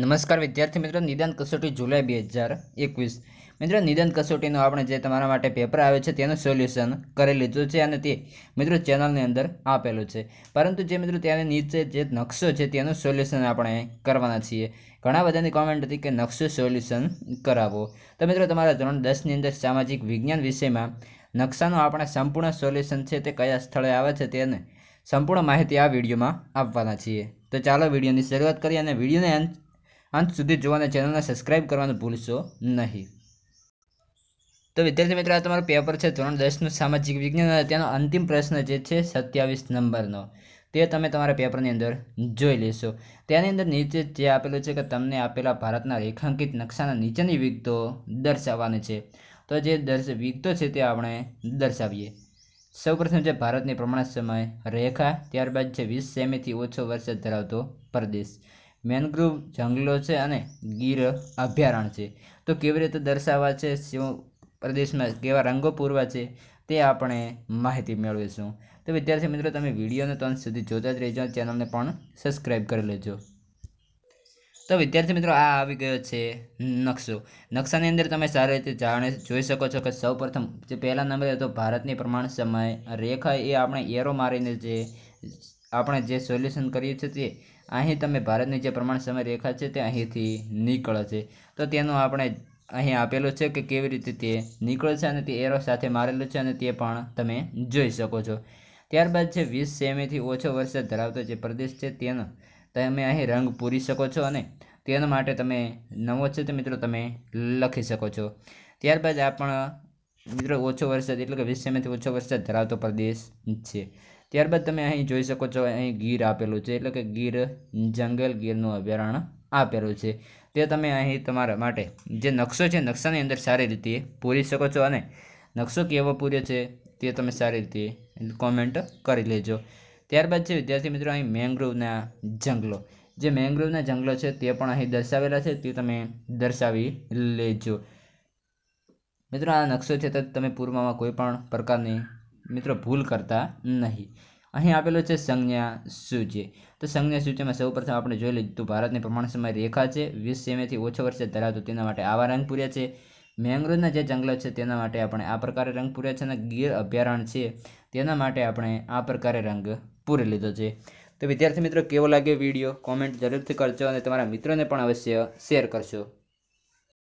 નમસ્કાર વિદ્યાર્થી મિત્રો નિદાન કસોટી જુલાઈ બે હજાર એકવીસ મિત્રો નિદાન કસોટીનો આપણે જે તમારા માટે પેપર આવે છે તેનું સોલ્યુશન કરી લીધું છે અને તે મિત્રો ચેનલની અંદર આપેલું છે પરંતુ જે મિત્રો ત્યાંની નીચે જે નકશો છે તેનું સોલ્યુશન આપણે કરવાના છીએ ઘણા બધાની કોમેન્ટ હતી કે નકશો સોલ્યુશન કરાવો તો મિત્રો તમારા ધોરણ દસની અંદર સામાજિક વિજ્ઞાન વિષયમાં નકશાનું આપણે સંપૂર્ણ સોલ્યુશન છે તે કયા સ્થળે આવે છે તેને સંપૂર્ણ માહિતી આ વિડીયોમાં આપવાના છીએ તો ચાલો વિડીયોની શરૂઆત કરીએ અને વિડીયોને અંત અંત સુધી જોવાને ચેનલને સબસ્ક્રાઇબ કરવાનું ભૂલશો નહીં તો વિદ્યાર્થી મિત્રો આ તમારું પેપર છે ધોરણ દસનું સામાજિક વિજ્ઞાન અને તેનો અંતિમ પ્રશ્ન જે છે સત્યાવીસ નંબરનો તે તમે તમારા પેપરની અંદર જોઈ લેશો તેની અંદર નીચે જે આપેલું છે કે તમને આપેલા ભારતના રેખાંકિત નકશાના નીચેની વિગતો દર્શાવવાની છે તો જે દર્શ વિગતો છે તે આપણે દર્શાવીએ સૌપ્રથમ છે ભારતની પ્રમાણ સમય રેખા ત્યારબાદ છે વીસ સેમીથી ઓછો વરસાદ ધરાવતો પ્રદેશ મેનગ્રુવ જંગલો છે અને ગીર અભયારણ્ય છે તો કેવી રીતે દર્શાવવા છે શું પ્રદેશમાં કેવા રંગો પૂરવા છે તે આપણે માહિતી મેળવીશું તો વિદ્યાર્થી મિત્રો તમે વિડીયોને તો સુધી જોતા જ રહેજો ચેનલને પણ સબસ્ક્રાઈબ કરી લેજો તો વિદ્યાર્થી મિત્રો આ આવી ગયો છે નકશો નકશાની અંદર તમે સારી રીતે જાણે જોઈ શકો છો કે સૌ પ્રથમ જે પહેલા નંબરે હતો ભારતની પ્રમાણ સમય રેખા એ આપણે એરો મારીને જે આપણે જે સોલ્યુશન કરીએ છે તે અહીં તમે ભારતની જે પ્રમાણ સમય રેખા છે તે અહીંથી નીકળે છે તો તેનું આપણે અહીં આપેલું છે કે કેવી રીતે તે નીકળે છે અને તે એરો સાથે મારેલું છે અને તે પણ તમે જોઈ શકો છો ત્યારબાદ છે વીસ સેમીથી ઓછો વરસાદ ધરાવતો જે પ્રદેશ છે તેનો તમે અહીં રંગ પૂરી શકો છો અને તેના માટે તમે નવો છે તે મિત્રો તમે લખી શકો છો ત્યારબાદ આ પણ મિત્રો ઓછો વરસાદ એટલે કે વીસ સેમીથી ઓછો વરસાદ ધરાવતો પ્રદેશ છે ત્યારબાદ તમે અહીં જોઈ શકો છો અહીં ગીર આપેલું છે એટલે કે ગીર જંગલ ગીરનું અભયારણ્ય આપેલું છે તે તમે અહીં તમારા માટે જે નકશો છે નકશાની અંદર સારી રીતે પૂરી શકો છો અને નકશો કેવો પૂર્યો છે તે તમે સારી રીતે કોમેન્ટ કરી લેજો ત્યારબાદ છે વિદ્યાર્થી મિત્રો અહીં મેંગ્રોવના જંગલો જે મેંગ્રોવના જંગલો છે તે પણ અહીં દર્શાવેલા છે તે તમે દર્શાવી લેજો મિત્રો આ નકશો છે તો તમે પૂર્વમાં કોઈ પણ પ્રકારની મિત્રો ભૂલ કરતા નહીં અહીં આપેલો છે સંજ્ઞા સૂચિ તો સંજ્ઞા સૂચિમાં સૌ પ્રથમ આપણે જોઈ લીધું તો ભારતની પ્રમાણ સમય રેખા છે વીસ સેમેથી ઓછો વર્ષે ધરાવતું તેના માટે આવા રંગ પૂર્યા છે મેંગ્રોવના જે જંગલો છે તેના માટે આપણે આ પ્રકારે રંગ પૂર્યા છે અને ગીર અભયારણ્ય છે તેના માટે આપણે આ પ્રકારે રંગ પૂરી લીધો છે તો વિદ્યાર્થી મિત્રો કેવો લાગે વિડીયો કોમેન્ટ જરૂરથી કરજો અને તમારા મિત્રોને પણ અવશ્ય શેર કરશો